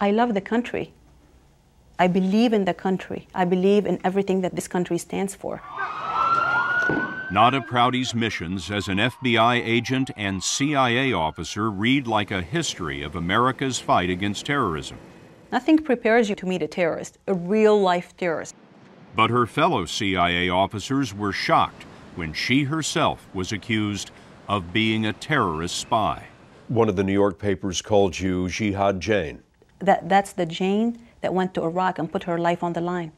I love the country. I believe in the country. I believe in everything that this country stands for. Nada Proudy's missions as an FBI agent and CIA officer read like a history of America's fight against terrorism. Nothing prepares you to meet a terrorist, a real life terrorist. But her fellow CIA officers were shocked when she herself was accused of being a terrorist spy. One of the New York papers called you Jihad Jane that, that's the Jane that went to Iraq and put her life on the line.